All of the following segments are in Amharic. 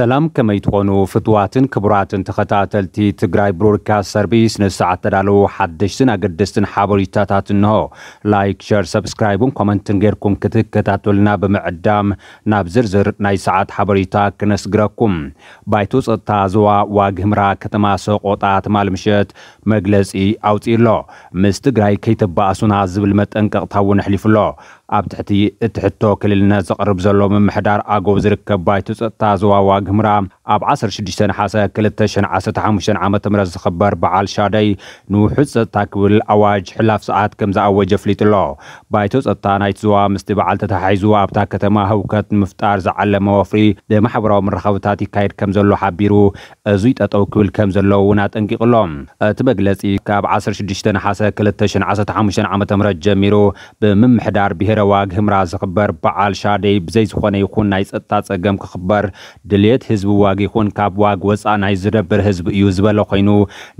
ሰላም ከመይ ትኾኑ ፍትዋትን ክቡራትን ተኸታተልቲ ትግራይ ብሮድካስት ሰርቪስ ንሰዓት ተዳለዉ ሓደሽትን ኣገደስትን ሓበሬታታት እንሆ ላይክ ሸር ሰብስክራይብን ኮመንትን ጌርኩም ክትከታተሉና ብምዕዳም ናብ ዝርዝር ናይ ሰዓት ሓበሬታ ክነስግረኩም ባይቶ ፀጥታ ዞባ ዋግህምራ ከተማ ሰቆጣ ትማል ምሸት መግለፂ ኣውፅኢ ኣሎ ምስ ትግራይ ከይተባእሱና ዝብል መጠንቀቕታ እውን ኣሕሊፉ ኣሎ ኣብ ትሕቲ እትሕቶ ክልልነት ዘቕርብ ዘሎ ምምሕዳር ኣጎብ ዝርከብ ባይቶ ፀጥታ ዞባ ዋግ ምምራ ኣብ 16 ናሓሰ 215 ዓ ም ዝኽበር በዓል ሻደይ ንውሑድ ፀጥታ ክብል ኣዋጅ ሕላፍ ሰዓት ከም ዝኣወጀ ኣፍሊጡ ኣሎ ባይቶ ፀጥታ ናይቲ ዞባ ምስቲ በዓል ተተሓሒዙ ኣብታ ከተማ ህውከት ንምፍጣር ዝዓለመ ወፍሪ ብማሕበራዊ መራኸብታት ይካየድ ከም ዘሎ ሓቢሩ እዙይ ጠጠው ክብል ከም ዘሎ እውን ኣጠንቂቑሎም እቲ መግለፂ ካብ 16 ናሓሰ 215 ዓ ም ጀሚሩ ብምምሕዳር ብሄረዋግ ህምራ ዝኽበር በዓል ሻደይ ብዘይዝኾነ ይኹን ናይ ፀጥታ ፀገም ክኽበር ድልየት ድሌት ህዝቢ ዋግ ይኹን ካብ ዋግ ወፃ ናይ ዝነብር ህዝቢ እዩ ዝበለ ኮይኑ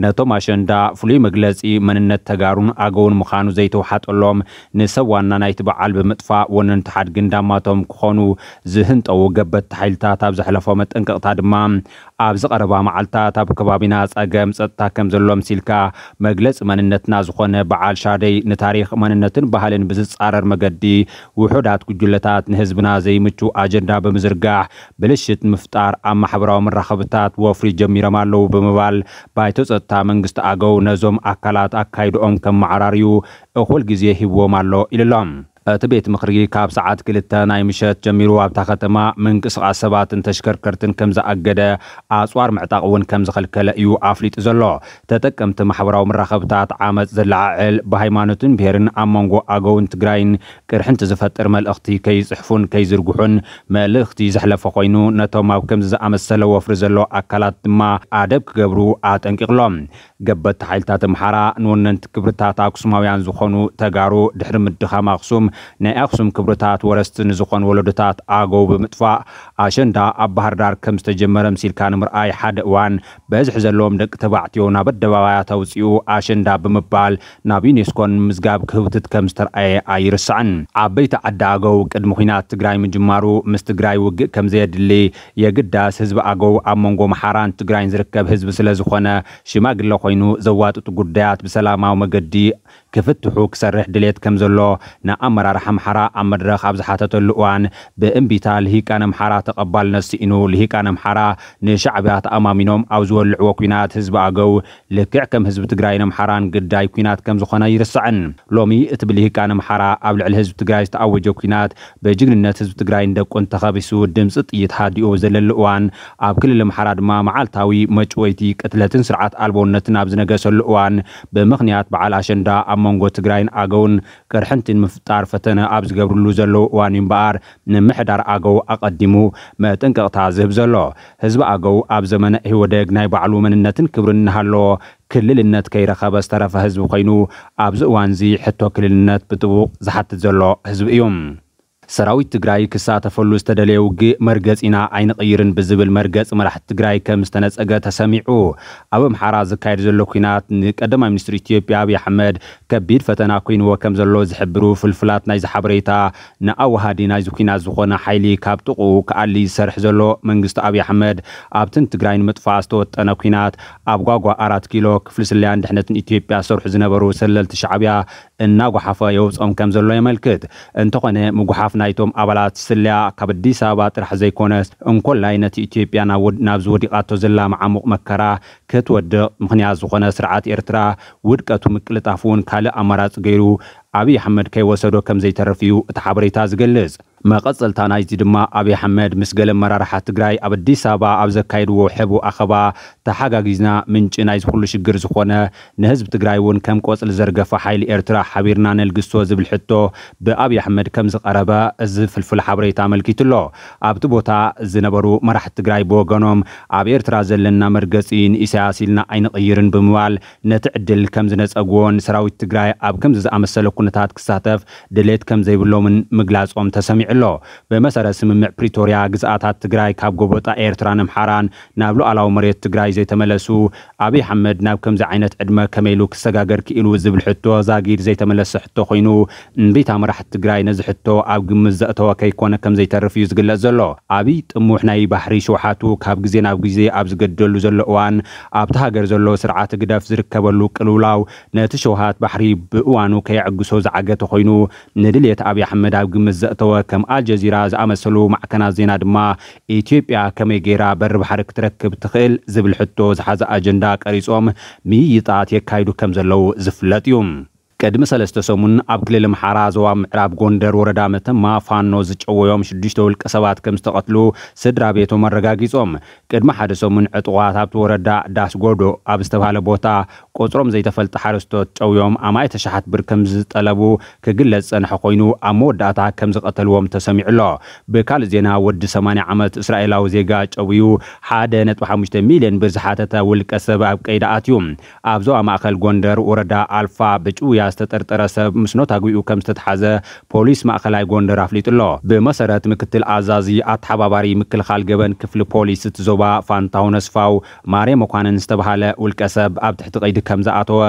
ነቶም ኣሸንዳ ፍሉይ መግለፂ መንነት ተጋሩን ኣገውን ምዃኑ ዘይተውሓጠሎም ንሰብ ዋና ናይቲ በዓል ብምጥፋእ ወነንቲ ሓድግን ዳማቶም ክኾኑ ዝህንጠው ገበቲ ሓይልታት ኣብ ዘሕለፎ መጠንቀቕታ ድማ ኣብ ዝቐረባ መዓልታት ኣብ ከባቢና ፀገም ፀጥታ ከም ዘሎም ሲልካ መግለፂ መንነትና ዝኾነ በዓል ሻደይ ንታሪክ መንነትን ባህልን ብዝፃረር መገዲ ውሑዳት ጉጅለታት ንህዝብና ዘይምቹ ኣጀንዳ ብምዝርጋሕ ብልሽት ምፍጣር ምፍጣር ኣብ ማሕበራዊ መራኸብታት ወፍሪ ጀሚሮም ኣለዉ ብምባል ባይቶ ፀጥታ መንግስቲ ኣገው ነዞም ኣካላት ኣካይድኦም ከመዓራርዩ أخول جزيه هبو مالو إللام تبيت مخرجي كاب ساعات كلتا ناي مشات جميرو وابتا ختما من قصع سبات تشكر كرتن كمزا أقدا أسوار معتاق ون كمزا خلقل يو أفليت زلو تتكم تمحوراو مرخبتات عامت زل عائل بهايمانوتن بيرن أمونغو أغون تغرين كرحن تزفت إرمال أختي كي زحفون كي زرقوحن مال أختي زحلا فقينو نتو ماو كمزا أمسل وفر زلو أكالات ما أدب كبرو آتن كغلوم قبت حيلتات محرا نونن تكبرتات أكسماويان زخون ዝኾኑ ተጋሩ ድሕሪ ምድኻም ኣኽሱም ናይ ኣኽሱም ክብርታት ወረስቲ ንዝኾኑ ወለዶታት ኣገው ብምጥፋእ ኣሸንዳ ኣብ ባህር ዳር ከም ዝተጀመረ ምሲልካ ንምርኣይ ሓደ እዋን በዝሒ ዘለዎም ደቂ ተባዕትዮ ናብ ኣደባባያት ኣውፅኡ ኣሸንዳ ብምባል ናብ ዩኔስኮን ምዝጋብ ክህብትት ከም ዝተረኣየ ኣይርስዕን ዓበይቲ ዓዲ ኣገው ቅድሚ ኩናት ትግራይ ምጅማሩ ምስ ትግራይ ውግእ ከም ዘየድሊ የግዳስ ህዝቢ ኣገው ኣብ መንጎ መሓራን ትግራይን ዝርከብ ህዝቢ ስለ ዝኾነ ሽማግለ ኮይኑ ዘዋጥጡ ጉዳያት ብሰላማዊ መገዲ ክፍት ተበፂሑ ክሰርሕ ድሌት ከም ዘሎ ንኣመራርሓ ኣምሓራ ኣብ መድረኽ ኣብ ዝሓተተሉ እዋን ብእምቢታ ልሂቃን ኣምሓራ ተቐባልነት ስኢኑ ልሂቃን ኣምሓራ ንሻዕብያ ተኣማሚኖም ኣብ ዝወልዕዎ ኩናት ህዝቢ ኣገው ልክዕ ከም ህዝቢ ትግራይን ኣምሓራን ግዳይ ኩናት ከም ዝኾነ ይርስዕን ሎሚ እቲ ብልሂቃን ኣምሓራ ኣብ ልዕሊ ህዝቢ ትግራይ ዝተኣወጀ ኩናት ብጅግንነት ህዝቢ ትግራይን ደቁን ተኸቢሱ ድምፂ ጥይት ሃዲኡ ዘለሉ እዋን ኣብ ክልል ኣምሓራ ድማ መዓልታዊ መጭወይቲ ቅትለትን ስርዓት ኣልቦነትን ኣብ ዝነገሰሉ እዋን ብምኽንያት በዓል ኣሸንዳ ኣብ መንጎ ትግራይን ኣገውን ቅርሕንቲ ንምፍጣር ፈተነ ኣብ ዝገብርሉ ዘለዉ እዋን እምበኣር ንምሕዳር ኣገው ኣቐዲሙ መጥንቅቕታ ዝህብ ዘሎ ህዝቢ ኣገው ኣብ ዘመነ ኢህወደግ ናይ ባዕሉ መንነትን ክብርን እናሃለዎ ክልልነት ከይረኸበ ዝተረፈ ህዝቢ ኮይኑ ኣብዚ እዋን እዚ ሕቶ ክልልነት ብጥቡቕ ዝሓትት ዘሎ ህዝቢ እዩም سراوي تجراي كسات فلو استدلي وجه مرجز إنا عين قيرن بزبل مرجز مرح تجراي كمستنس أجت سمعوا ابو محرز كايد زلو كينات نقدم منستر إثيوبيا أبي حمد كبير فتنا كوين وكم زلو زحبرو في الفلات نايز حبريتا نأو هادي نايز كينا زخونا حيلي كابتقو كألي سرح زلو منجست أبي حمد أبتن تجراي متفاس توت أنا كينات أبغاقوا أرات كيلو كفلسليان دحنة إثيوبيا سرح زنبرو سلل تشعبيا الناقو حفا يوص أم كم زلو يملكت انتقنا مجحفنا ናይቶም ኣባላት ስለያ ካብ ኣዲስ ኣበባ ጥራሕ ዘይኮነስ እንኮላይ ነቲ ኢትዮጵያ ናብ ዝወዲቓቶ ዘላ መዓሙቕ መከራ ክትወድቕ ምክንያት ዝኾነ ስርዓት ኤርትራ ውድቀቱ ምቅልጣፍ እውን ካልእ ኣማራፂ ገይሩ ኣብዪ ኣሕመድ ከይወሰዶ ከም ዘይተረፍ እዩ እቲ ሓበሬታ ዝገልጽ መቐፀልታ ናይዚ ድማ ኣብዪ ኣሕመድ ምስ ገለ መራርሓ ትግራይ ኣብ ኣዲስ ኣበባ ኣብ ዘካየድዎ ሕቡ ኣኸባ ተሓጋጊዝና ምንጪ ናይ ዝኩሉ ሽግር ዝኾነ ንህዝቢ ትግራይ እውን ከም ቆፅሊ ዘርገፈ ሓይሊ ኤርትራ ሓቢርና ነልግሶ ዝብል ሕቶ ብኣብዪ ኣሕመድ ከም ዝቐረበ እዚ ፍልፍል ሓበሬታ ኣመልኪቱ ኣሎ ኣብቲ ቦታ ዝነበሩ መራሕቲ ትግራይ ብወገኖም ኣብ ኤርትራ ዘለና መርገፂ ንኢሳያስ ኢልና ኣይንቕይርን ብምባል ነቲ ዕድል ከም ዝነፀግዎን ሰራዊት ትግራይ ኣብ ከምዚ ዝኣመሰለ ኩነታት ክሳተፍ ድሌት ከም ዘይብሎምን ምግላፆም ተሰሚዑ ኣሎ ብመሰረት ስምምዕ ፕሪቶርያ ግዝኣታት ትግራይ ካብ ጎቦጣ ኤርትራን ኣምሓራን ናብ ሉኣላዊ መሬት ትግራይ ዘይተመለሱ ኣብይ ሓመድ ናብ ከምዚ ዓይነት ዕድመ ከመይ ኢሉ ክሰጋገር ክኢሉ ዝብል ሕቶ ዛጊድ ዘይተመለሰ ሕቶ ኮይኑ እምቢታ መራሕቲ ትግራይ ነዚ ሕቶ ኣብ ግምት ዘእተወ ከይኮነ ከም ዘይተርፍ እዩ ዝግለጽ ዘሎ ኣብይ ጥሙሕ ናይ ባሕሪ ሸውሓቱ ካብ ግዜ ናብ ግዜ ኣብ ዝገደሉ ዘሎ እዋን ኣብቲ ሃገር ዘሎ ስርዓት ግደፍ ዝርከበሉ ቅልውላው ነቲ ሸውሃት ባሕሪ ብእዋኑ ከየዕግሶ ዝዓገተ ኮይኑ ንድሌት ኣብይ ኣሕመድ ኣብ ግምት ዘእተወ ከም ከም ኣልጀዚራ ዝኣመሰሉ ማዕከናት ዜና ድማ ኢትዮጵያ ከመይ ገይራ በሪ ባሕሪ ክትረክብ ትኽእል ዝብል ሕቶ ዝሓዘ ኣጀንዳ ቀሪፆም ምይይጣት የካይዱ ከም ዘለዉ ዝፍለጥ እዩ ቅድሚ ሰለስተ ሰሙን ኣብ ክልል ኣምሓራ ዞባ ምዕራብ ጎንደር ወረዳ መተማ ፋኖ ዝጨወዮም ሽዱሽተ ውልቀ ሰባት ከም ዝተቐትሉ ስድራ ቤቶም ኣረጋጊፆም ቅድሚ ሓደ ሰሙን ዕጡቋት ኣብቲ ወረዳ ዳስ ጎዶ ኣብ ዝተባሃለ ቦታ ቁፅሮም ዘይተፈልጠ ሓረስቶት ጨውዮም ኣማይ ተሸሓት ብር ከም ዝጠለቡ ክግለጽ ጸንሐ ኮይኑ ኣብ መወዳእታ ከም ዝቐተልዎም ተሰሚዑ ኣሎ ብካልእ ዜና ወዲ 80 ዓመት እስራኤላዊ ዜጋ ጨውዩ 1.5 ሚልዮን ብር ዝሓተተ ውልቀ ሰብ ኣብ ቀይዳ ኣትዩ ኣብ ዞባ ማእከል ጎንደር ወረዳ ኣልፋ ብጭውያ ዝተጠርጠረ ሰብ ምስ ነታጉኡ ከም ዝተተሓዘ ፖሊስ ማእከላይ ጎንደር ኣፍሊጡ ኣሎ ብመሰረት ምክትል ኣዛዚ ኣተሓባባሪ ምክልኻል ገበን ክፍሊ ፖሊስ እቲ ዞባ ፋንታው ነስፋው ማርየ መኳንን ዝተባሃለ ውልቀ ሰብ ኣብ ትሕቲ ቀይዲ ከም ዝኣተወ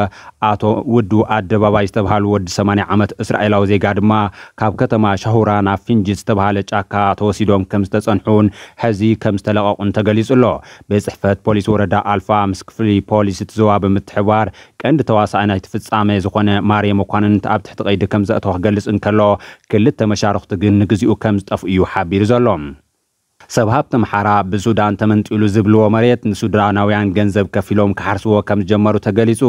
ኣቶ ውዱ ኣደባባይ ዝተባሃሉ ወዲ 80 ዓመት እስራኤላዊ ዜጋ ድማ ካብ ከተማ ሻሁራ ናብ ፊንጂ ዝተባሃለ ጫካ ተወሲዶም ከም ዝተፀንሑን ሕዚ ከም ዝተለቐቑን ተገሊጹ ኣሎ ብፅሕፈት ፖሊስ ወረዳ ኣልፋ ምስ ክፍሊ ፖሊስ እቲ ብምትሕባር ቀንዲ ተዋሳኢ ናይቲ ፍጻመ ዝኾነ ማርየ መኳንንት ኣብ ትሕቲ ቀይዲ ከም ዘእተወ ክገልጽ እንከሎ ክልተ መሻርክቲ ግን ንግዚኡ ከም ዝጠፍኡ እዩ ሓቢሩ ዘሎ ሰብ ሃብቲ ምሓራ ብሱዳን ተመንጢሉ ዝብልዎ መሬት ንሱዳናውያን ገንዘብ ከፊሎም ክሓርስዎ ከም ዝጀመሩ ተገሊጹ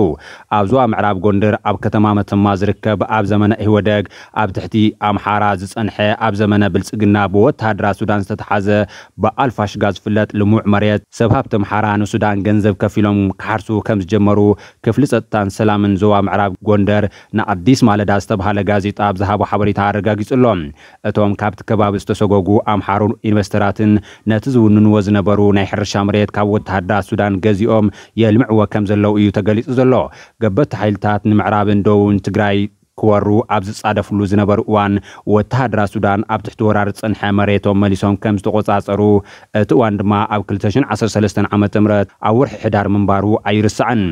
ኣብ ዞባ ምዕራብ ጎንደር ኣብ ከተማ መተማ ዝርከብ ኣብ ዘመነ ኢህወደግ ኣብ ትሕቲ ኣምሓራ ዝጸንሐ ኣብ ዘመነ ብልጽግና ብወታድራ ሱዳን ዝተተሓዘ ብኣልፋሽጋ ዝፍለጥ ልሙዕ መሬት ሰብ ሃብቲ ምሓራ ንሱዳን ገንዘብ ከፊሎም ክሓርሱ ከም ዝጀመሩ ክፍሊ ፀጥታን ሰላምን ዞባ ምዕራብ ጎንደር ንኣዲስ ማለዳ ዝተባሃለ ጋዜጣ ብዝሃቦ ሓበሬታ ኣረጋጊጹ ኣሎም እቶም ካብቲ ከባቢ ዝተሰጎጉ ኣምሓሩ ኢንቨስተራትን ነቲ ዝውንንዎ ዝነበሩ ናይ ሕርሻ መሬት ካብ ወተሃደራት ሱዳን ገዚኦም የልምዕዎ ከም ዘለው እዩ ተገሊጹ ዘሎ ገበቲ ሓይልታት ንምዕራብን ደቡብን ትግራይ ክወሩ ኣብ ዝፃደፍሉ ዝነበሩ እዋን ወተሃድራ ሱዳን ኣብ ትሕቲ ወራር ዝፀንሐ መሬቶም መሊሶም ከም ዝተቆፃፀሩ እቲ እዋን ድማ ኣብ 213 ዓመ ም ኣብ ወርሒ ሕዳር ምንባሩ ኣይርስዕን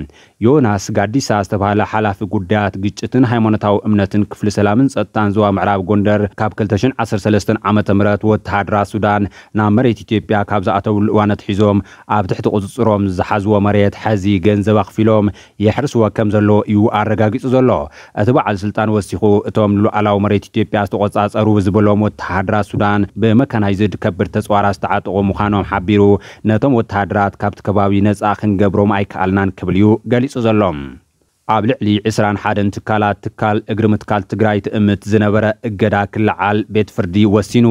ዮናስ ጋዲሳ ዝተባሃለ ሓላፊ ጉዳያት ግጭትን ሃይማኖታዊ እምነትን ክፍሊ ሰላምን ፀጥታን ዞባ ምዕራብ ጎንደር ካብ 213 ዓ ም ወተሃድራ ሱዳን ናብ መሬት ኢትዮጵያ ካብ ዝኣተውሉ እዋን ኣትሒዞም ኣብ ትሕቲ ቁፅፅሮም ዝሓዝዎ መሬት ሕዚ ገንዘብ ኣኽፊሎም የሕርስዎ ከም ዘለዎ እዩ ኣረጋጊፁ ዘሎ እቲ በዓል ስልጣን ወሲኹ እቶም ሉዓላዊ መሬት ኢትዮጵያ ዝተቆፃፀሩ ዝበሎም ወተሃድራት ሱዳን ብመካናይዝድ ከብድ ተፅዋራ ዝተዓጠቑ ምዃኖም ሓቢሩ ነቶም ወተሃድራት ካብቲ ከባቢ ነፃ ክንገብሮም ኣይከኣልናን ክብል እዩ ገሊጹ ዘሎም ኣብ ልዕሊ 21 ትካላት ትካል እግሪ ምትካል ትግራይ ትእምት ዝነበረ እገዳ ክለዓል ቤት ፍርዲ ወሲኑ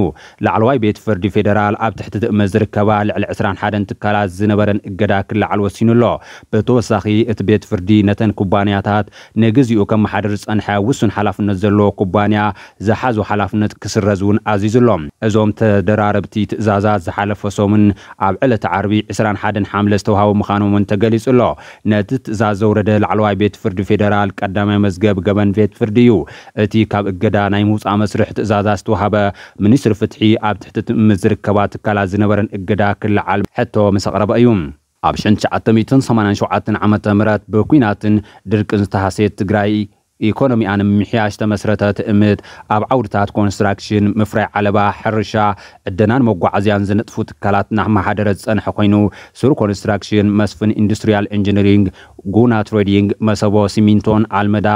ላዕለዋይ ቤት ፍርዲ ፌደራል ኣብ ትሕቲ ትእመት ዝርከባ ልዕሊ 21 ትካላት ዝነበረን እገዳ ክለዓል ወሲኑ ኣሎ ብተወሳኺ እቲ ቤት ፍርዲ ነተን ኩባንያታት ንግዚኡ ከመሓደር ዝፀንሐ ውሱን ሓላፍነት ዘለዎ ኩባንያ ዝሓዙ ሓላፍነት ክስረዝ እውን ኣዚዙሎም እዞም ተደራረብቲ ትእዛዛት ዝሓለፈ ሶምን ኣብ ዕለቲ ዓርቢ 21 ሓምለ ዝተዋሃቡ ምዃኖምን ተገሊጹ ኣሎ ነቲ ትእዛዝ ዘውረደ ላዕለዋይ ቤት ፍርዲ ፍርዲ ፌደራል ቀዳማይ መዝገብ ገበን ቤት ፍርዲ እዩ እቲ ካብ እገዳ ናይ ምውፃእ መስርሕ ትእዛዛ ዝተዋሃበ ሚኒስትሪ ፍትሒ ኣብ ትሕቲ ትእምት ዝርከባ ትካላት ዝነበረን እገዳ ክለዓል ሕቶ ምስ ኣቕረበ እዩ ኣብ 1987 ዓ ም ብኩናትን ድርቅን ዝተሃሰየት ትግራይ ኢኮኖሚኣን ንምምሕያሽ ዝተመስረተ ትእምት ኣብ ዓውድታት ኮንስትራክሽን ምፍራይ ዓለባ ሕርሻ ዕደናን መጓዓዝያን ዝነጥፉ ትካላት ናመሓደረ ዝፀንሐ ኮይኑ ስሩ ኮንስትራክሽን መስፍን ኢንዱስትሪያል ኢንጂነሪንግ ጉና ትሬዲንግ መሰቦ ሲሚንቶን ኣልመዳ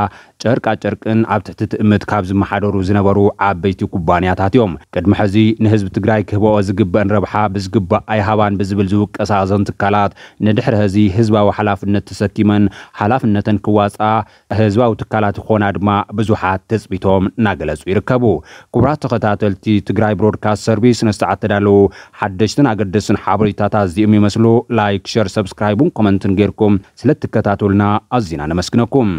ጨርቃ ጨርቅን ኣብ ትሕቲ ትእምት ካብ ዝመሓደሩ ዝነበሩ ዓበይቲ ኩባንያታት እዮም ቅድሚ ሕዚ ንህዝቢ ትግራይ ክህበኦ ዝግበአን ረብሓ ብዝግባእ ኣይሃባን ብዝብል ዝውቀሳዘን ትካላት ንድሕሪ ህዚ ህዝባዊ ሓላፍነት ተሰኪመን ሓላፍነተን ክዋፃ ህዝባዊ ትካላት ዝኾን ድማ ብዙሓት ተፅቢቶም እናገለጹ ይርከቡ ክቡራት ተኸታተልቲ ትግራይ ብሮድካስት ሰርቪስ ነስተዓት ተዳለዉ ሓደሽትን ኣገደስን ሓበሬታታት እዚኦም ይመስሉ ላይክ ሸር ሰብስክራይቡን ኮመንትን ጌርኩም ስለ ስለትከታተሉና ኣዝና ነመስግነኩም